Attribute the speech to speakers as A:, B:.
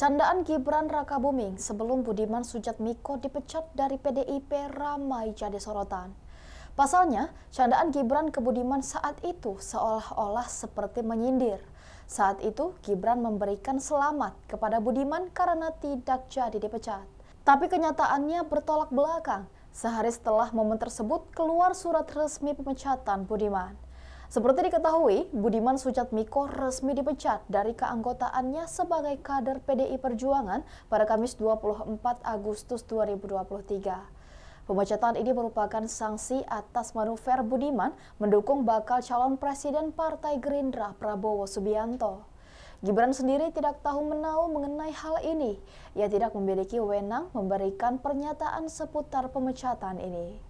A: Candaan Gibran Raka Buming sebelum Budiman Sujatmiko dipecat dari PDIP ramai jadi sorotan. Pasalnya, candaan Gibran ke Budiman saat itu seolah-olah seperti menyindir. Saat itu, Gibran memberikan selamat kepada Budiman karena tidak jadi dipecat. Tapi kenyataannya bertolak belakang. Sehari setelah momen tersebut keluar surat resmi pemecatan Budiman. Seperti diketahui, Budiman Sujatmiko resmi dipecat dari keanggotaannya sebagai kader PDI Perjuangan pada Kamis 24 Agustus 2023. Pemecatan ini merupakan sanksi atas manuver Budiman mendukung bakal calon presiden Partai Gerindra Prabowo Subianto. Gibran sendiri tidak tahu menau mengenai hal ini. Ia tidak memiliki wenang memberikan pernyataan seputar pemecatan ini.